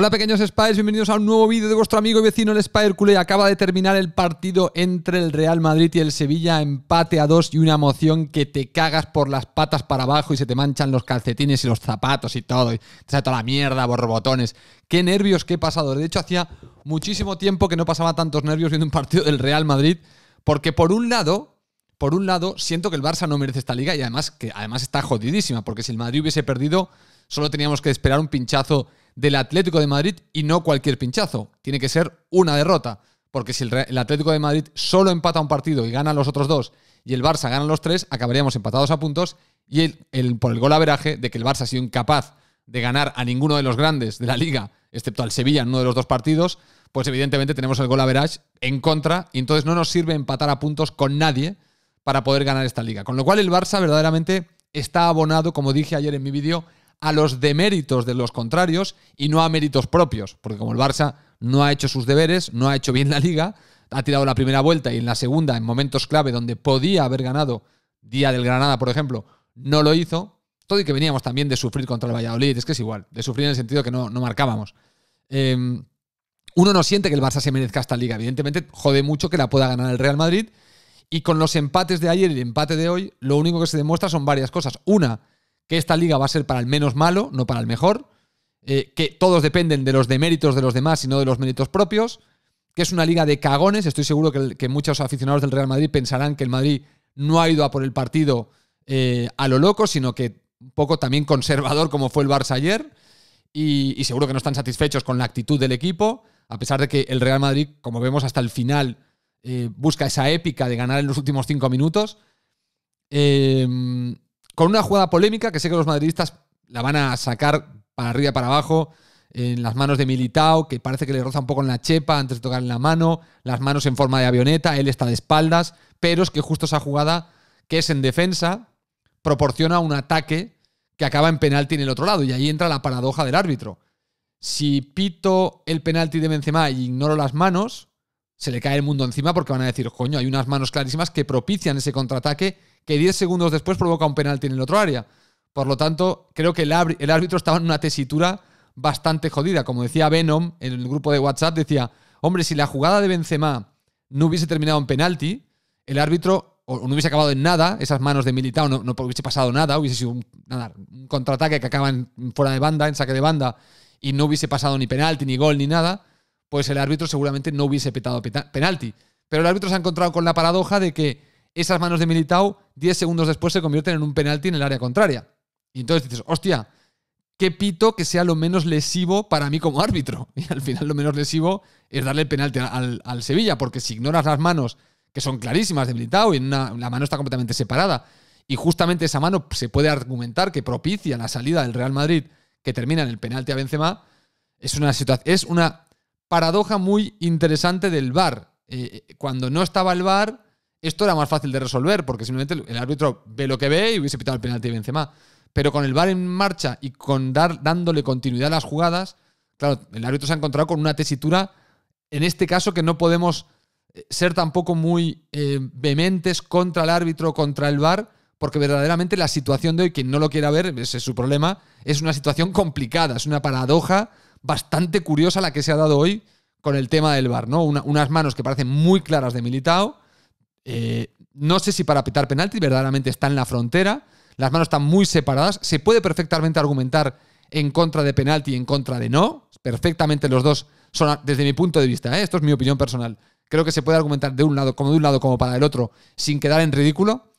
Hola pequeños Spires, bienvenidos a un nuevo vídeo de vuestro amigo y vecino el Spire y Acaba de terminar el partido entre el Real Madrid y el Sevilla, empate a dos y una emoción que te cagas por las patas para abajo y se te manchan los calcetines y los zapatos y todo. te sale toda la mierda, borbotones. Qué nervios que he pasado. De hecho, hacía muchísimo tiempo que no pasaba tantos nervios viendo un partido del Real Madrid, porque por un lado, por un lado, siento que el Barça no merece esta liga y además que además está jodidísima, porque si el Madrid hubiese perdido, solo teníamos que esperar un pinchazo del Atlético de Madrid y no cualquier pinchazo. Tiene que ser una derrota. Porque si el, Atlético de Madrid solo empata un partido y gana los otros dos y el Barça gana los tres, acabaríamos empatados a puntos y el, por el gol averaje de que el Barça ha sido incapaz de ganar a ninguno de los grandes de la liga, excepto al Sevilla en uno de los dos partidos, pues evidentemente tenemos el gol average en contra y entonces no nos sirve empatar a puntos con nadie para poder ganar esta liga. Con lo cual el Barça verdaderamente está abonado, como dije ayer en mi vídeo, a los deméritos de los contrarios y no a méritos propios, porque como el Barça no ha hecho sus deberes, no ha hecho bien la liga, ha tirado la primera vuelta y en la segunda, en momentos clave donde podía haber ganado, día del Granada, por ejemplo, no lo hizo. Todo y que veníamos también de sufrir contra el Valladolid, es que es igual, de sufrir en el sentido que no, marcábamos. Em, uno no siente que el Barça se merezca esta liga, evidentemente jode mucho que la pueda ganar el Real Madrid. Y con los empates de ayer y el empate de hoy, lo único que se demuestra son varias cosas. Una, que esta liga va a ser para el menos malo, no para el mejor, eh, que todos dependen de los deméritos de los demás y no de los méritos propios, que es una liga de cagones, estoy seguro que, muchos aficionados del Real Madrid pensarán que el Madrid no ha ido a por el partido eh, a lo loco, sino que un poco también conservador como fue el Barça ayer, y, seguro que no están satisfechos con la actitud del equipo, a pesar de que el Real Madrid, como vemos hasta el final, eh, busca esa épica de ganar en los últimos cinco minutos. Eh, con una jugada polémica que sé que los madridistas la van a sacar para arriba y para abajo en las manos de Militao, que parece que le roza un poco en la chepa antes de tocar en la mano, las manos en forma de avioneta, él está de espaldas, pero es que justo esa jugada, que es en defensa, proporciona un ataque que acaba en penalti en el otro lado, y ahí entra la paradoja del árbitro. Si pito el penalti de Benzema y e ignoro las manos, se le cae el mundo encima porque van a decir, coño, hay unas manos clarísimas que propician ese contraataque que 10 segundos después provoca un penalti en el otro área. Por lo tanto, creo que el, árbitro estaba en una tesitura bastante jodida. Como decía Venom en el grupo de WhatsApp, decía, hombre, si la jugada de Benzema no hubiese terminado en penalti, el árbitro o no hubiese acabado en nada, esas manos de Militao no, no hubiese pasado nada, hubiese sido un, contraataque que acaba fuera de banda, en saque de banda, y no hubiese pasado ni penalti, ni gol, ni nada pues el árbitro seguramente no hubiese petado penalti. Pero el árbitro se ha encontrado con la paradoja de que esas manos de Militao 10 segundos después se convierten en un penalti en el área contraria. Y entonces dices, hostia, qué pito que sea lo menos lesivo para mí como árbitro. Y al final lo menos lesivo es darle el penalti al, Sevilla, porque si ignoras las manos, que son clarísimas de Militao, y la mano está completamente separada, y justamente esa mano se puede argumentar que propicia la salida del Real Madrid, que termina en el penalti a Benzema, es una, es una paradoja muy interesante del VAR. Eh, eh, cuando no estaba el VAR, esto era más fácil de resolver, porque simplemente el árbitro ve lo que ve y hubiese pitado el penalti de Benzema. Pero con el VAR en marcha y con dar, dándole continuidad a las jugadas, claro, el árbitro se ha encontrado con una tesitura, en este caso, que no podemos eh, ser tampoco muy vehementes contra el árbitro, contra el VAR, porque verdaderamente la situación de hoy, quien no lo quiera ver, ese es su problema, es una situación complicada, es una paradoja bastante curiosa la que se ha dado hoy con el tema del VAR, ¿no? unas manos que parecen muy claras de Militao. Eh, no sé si para pitar penalti verdaderamente está en la frontera. Las manos están muy separadas. Se puede perfectamente argumentar en contra de penalti y en contra de no. Perfectamente los dos son, desde mi punto de vista, ¿eh? esto es mi opinión personal. Creo que se puede argumentar de un lado como de un lado como para el otro sin quedar en ridículo.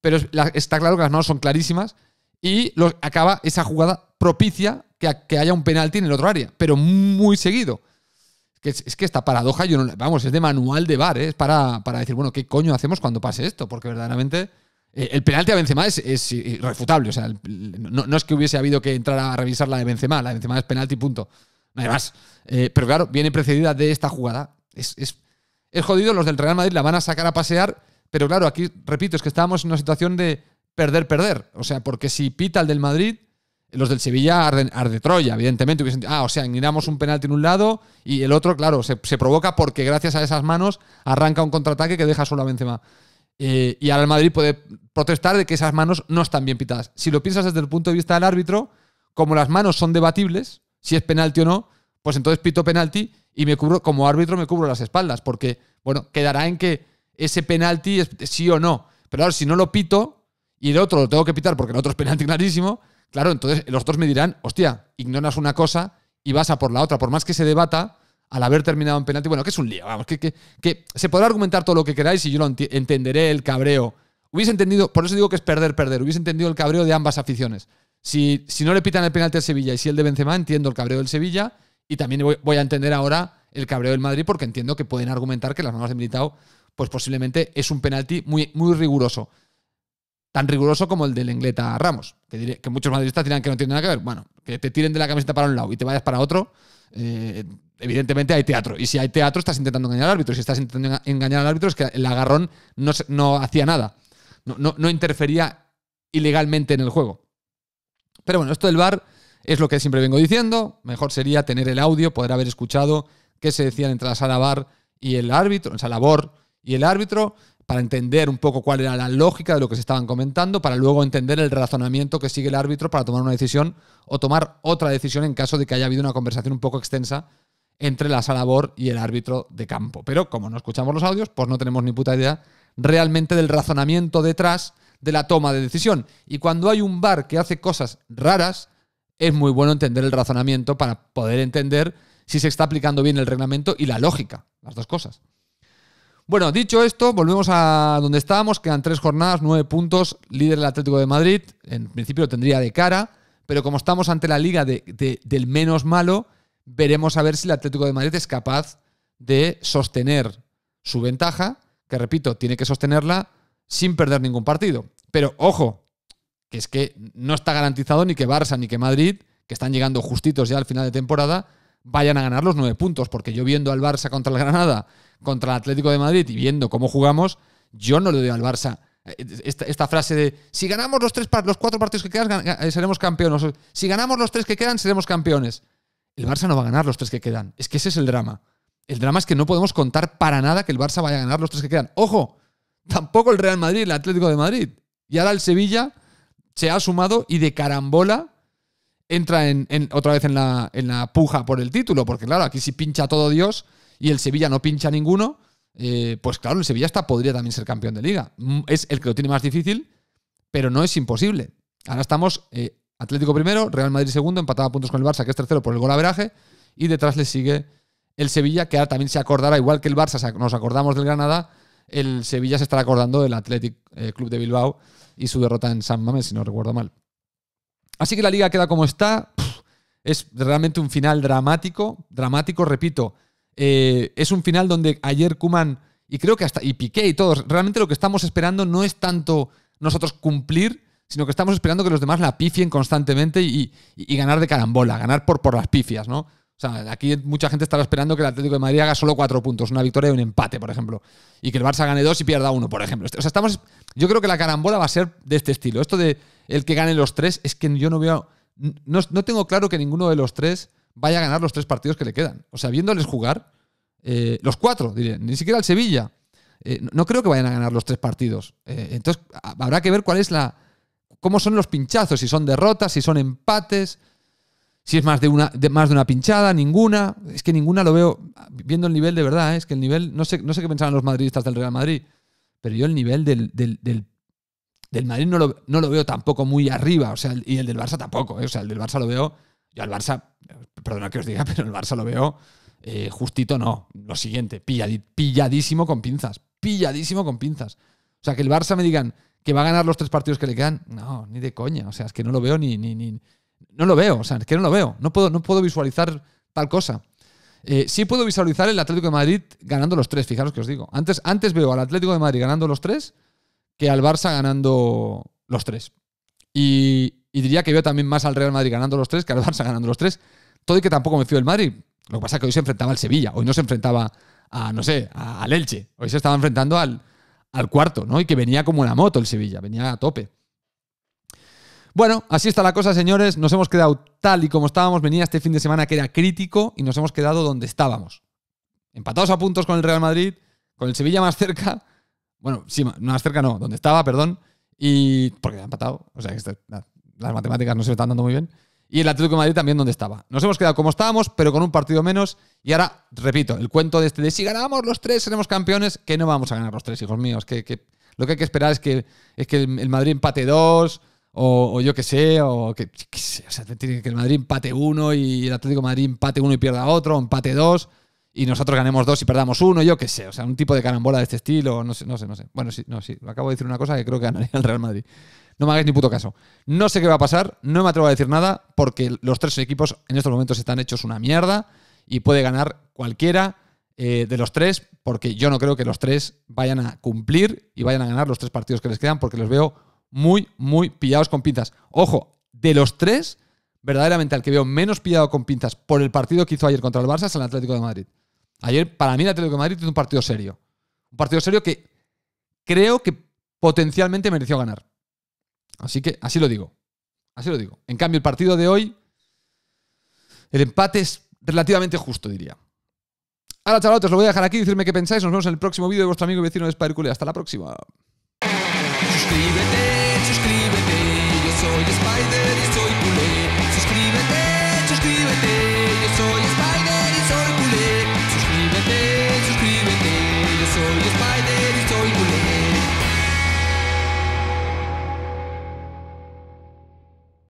Pero está claro que las manos son clarísimas y acaba esa jugada propicia que, haya un penalti en el otro área, pero muy seguido. Es, es que, esta paradoja, yo vamos, es de manual de bar, ¿eh? es para, decir, bueno, ¿qué coño hacemos cuando pase esto? Porque verdaderamente eh, el penalti a Benzema es, es irrefutable, o sea, no, es que hubiese habido que entrar a revisar la de Benzema, la de Benzema es penalti, punto. Nada más. Eh, pero claro, viene precedida de esta jugada. Es, es, es jodido, los del Real Madrid la van a sacar a pasear, pero claro, aquí, repito, es que estábamos en una situación de perder, perder. O sea, porque si pita el del Madrid, los del Sevilla arden, arde Troya, evidentemente. ah, o sea, miramos un penalti en un lado y el otro, claro, se, provoca porque gracias a esas manos arranca un contraataque que deja solo a Benzema. Eh, y ahora el Madrid puede protestar de que esas manos no están bien pitadas. Si lo piensas desde el punto de vista del árbitro, como las manos son debatibles, si es penalti o no, pues entonces pito penalti y me cubro, como árbitro me cubro las espaldas, porque, bueno, quedará en que ese penalti es sí o no. Pero ahora, si no lo pito y el otro lo tengo que pitar porque el otro es penalti clarísimo, Claro, entonces los dos me dirán, hostia, ignoras una cosa y vas a por la otra. Por más que se debata, al haber terminado en penalti, bueno, que es un lío, vamos, que, que, se podrá argumentar todo lo que queráis y yo lo entenderé el cabreo. Hubiese entendido, por eso digo que es perder, perder, hubiese entendido el cabreo de ambas aficiones. Si, si no le pitan el penalti al Sevilla y si el de Benzema, entiendo el cabreo del Sevilla y también voy, a entender ahora el cabreo del Madrid porque entiendo que pueden argumentar que las normas de Militao, pues posiblemente es un penalti muy, muy riguroso tan riguroso como el del Engleta Ramos, que, que muchos madridistas dirán que no tiene nada que ver. Bueno, que te tiren de la camiseta para un lado y te vayas para otro, eh, evidentemente hay teatro. Y si hay teatro, estás intentando engañar al árbitro. si estás intentando engañar al árbitro, es que el agarrón no, hacía nada. No, interfería ilegalmente en el juego. Pero bueno, esto del bar es lo que siempre vengo diciendo. Mejor sería tener el audio, poder haber escuchado qué se decían entre la sala bar y el árbitro, en sala labor y el árbitro para entender un poco cuál era la lógica de lo que se estaban comentando, para luego entender el razonamiento que sigue el árbitro para tomar una decisión o tomar otra decisión en caso de que haya habido una conversación un poco extensa entre la sala BOR y el árbitro de campo. Pero como no escuchamos los audios, pues no tenemos ni puta idea realmente del razonamiento detrás de la toma de decisión. Y cuando hay un bar que hace cosas raras, es muy bueno entender el razonamiento para poder entender si se está aplicando bien el reglamento y la lógica, las dos cosas. Bueno, dicho esto, volvemos a donde estábamos. Quedan tres jornadas, nueve puntos, líder del Atlético de Madrid. En principio lo tendría de cara, pero como estamos ante la liga del menos malo, veremos a ver si el Atlético de Madrid es capaz de sostener su ventaja, que repito, tiene que sostenerla sin perder ningún partido. Pero ojo, que es que no está garantizado ni que Barça ni que Madrid, que están llegando justitos ya al final de temporada, vayan a ganar los nueve puntos, porque yo viendo al Barça contra el Granada contra el Atlético de Madrid y viendo cómo jugamos, yo no le doy al Barça eh, esta, frase de si ganamos los, tres, los cuatro partidos que quedan, eh, seremos campeones. Si ganamos los tres que quedan, seremos campeones. El Barça no va a ganar los tres que quedan. Es que ese es el drama. El drama es que no podemos contar para nada que el Barça vaya a ganar los tres que quedan. Ojo, tampoco el Real Madrid, el Atlético de Madrid. Y ahora el Sevilla se ha sumado y de carambola entra en, otra vez en la, en la puja por el título. Porque claro, aquí si pincha todo Dios, y el Sevilla no pincha ninguno, eh, pues claro, el Sevilla hasta podría también ser campeón de liga. Mm, es el que lo tiene más difícil, pero no es imposible. Ahora estamos eh, Atlético primero, Real Madrid segundo, empatado a puntos con el Barça, que es tercero por el gol golaveraje, y detrás le sigue el Sevilla, que ahora también se acordará, igual que el Barça nos acordamos del Granada, el Sevilla se estará acordando del Athletic eh, Club de Bilbao y su derrota en San Mamés, si no recuerdo mal. Así que la liga queda como está. Es realmente un final dramático, dramático, repito, eh, es un final donde ayer Kuman y creo que hasta y Piqué y todos, realmente lo que estamos esperando no es tanto nosotros cumplir, sino que estamos esperando que los demás la pifien constantemente y, ganar de carambola, ganar por, por las pifias, ¿no? O sea, aquí mucha gente estaba esperando que el Atlético de Madrid haga solo cuatro puntos, una victoria y un empate, por ejemplo. Y que el Barça gane dos y pierda uno, por ejemplo. Este, o sea, estamos. Yo creo que la carambola va a ser de este estilo. Esto de el que gane los tres, es que yo no veo. No, no tengo claro que ninguno de los tres vaya a ganar los tres partidos que le quedan. O sea, viéndoles jugar, eh, los cuatro, diré, ni siquiera el Sevilla. Eh, no creo que vayan a ganar los tres partidos. Eh, entonces, habrá que ver cuál es la. cómo son los pinchazos, si son derrotas, si son empates, si es más de una, más de una pinchada, ninguna. Es que ninguna lo veo. Viendo el nivel de verdad, es que el nivel. No sé, no sé qué pensaban los madridistas del Real Madrid, pero yo el nivel del, del, del, Madrid no lo, no lo, veo tampoco muy arriba. O sea, y el del Barça tampoco. O sea, el del Barça lo veo y al Barça, perdona que os diga, pero el Barça lo veo eh, justito, no. Lo siguiente, pilladísimo con pinzas. Pilladísimo con pinzas. O sea, que el Barça me digan que va a ganar los tres partidos que le quedan, no, ni de coña. O sea, es que no lo veo ni. ni, ni no lo veo, o sea, es que no lo veo. No puedo, no puedo visualizar tal cosa. Eh, sí puedo visualizar el Atlético de Madrid ganando los tres, fijaros que os digo. Antes, antes veo al Atlético de Madrid ganando los tres que al Barça ganando los tres. Y, y diría que yo también más al Real Madrid ganando los tres que al Barça ganando los tres. Todo y que tampoco me fío del Madrid. Lo que pasa es que hoy se enfrentaba al Sevilla, hoy no se enfrentaba a, no sé, al Elche. Hoy se estaba enfrentando al, al cuarto, ¿no? Y que venía como la moto el Sevilla, venía a tope. Bueno, así está la cosa, señores. Nos hemos quedado tal y como estábamos. Venía este fin de semana que era crítico y nos hemos quedado donde estábamos. Empatados a puntos con el Real Madrid, con el Sevilla más cerca. Bueno, sí, más cerca no, donde estaba, perdón. Y. Porque ha empatado. O sea, que está, las matemáticas no se lo están dando muy bien. Y el Atlético de Madrid también donde estaba. Nos hemos quedado como estábamos, pero con un partido menos. Y ahora, repito, el cuento de este de si ganamos los tres, seremos campeones, que no vamos a ganar los tres, hijos míos. Que, que lo que hay que esperar es que, es que el, Madrid empate dos, o, yo qué sé, o que, o sea, que el Madrid empate uno y el Atlético de Madrid empate uno y pierda otro, empate dos y nosotros ganemos dos y perdamos uno, yo qué sé. O sea, un tipo de carambola de este estilo, no sé, no sé, no sé. Bueno, sí, no, sí. Acabo de decir una cosa que creo que ganaría el Real Madrid. No me hagáis ni puto caso. No sé qué va a pasar, no me atrevo a decir nada, porque los tres equipos en estos momentos están hechos una mierda y puede ganar cualquiera eh, de los tres, porque yo no creo que los tres vayan a cumplir y vayan a ganar los tres partidos que les quedan, porque los veo muy, muy pillados con pinzas. Ojo, de los tres, verdaderamente al que veo menos pillado con pinzas por el partido que hizo ayer contra el Barça es el Atlético de Madrid. Ayer, para mí, la Atlético de Madrid tiene un partido serio. Un partido serio que creo que potencialmente mereció ganar. Así que, así lo digo. Así lo digo. En cambio, el partido de hoy, el empate es relativamente justo, diría. Ahora, Os lo voy a dejar aquí. Decirme qué pensáis. Nos vemos en el próximo vídeo de vuestro amigo y vecino de Spidercule. Hasta la próxima. Suscríbete,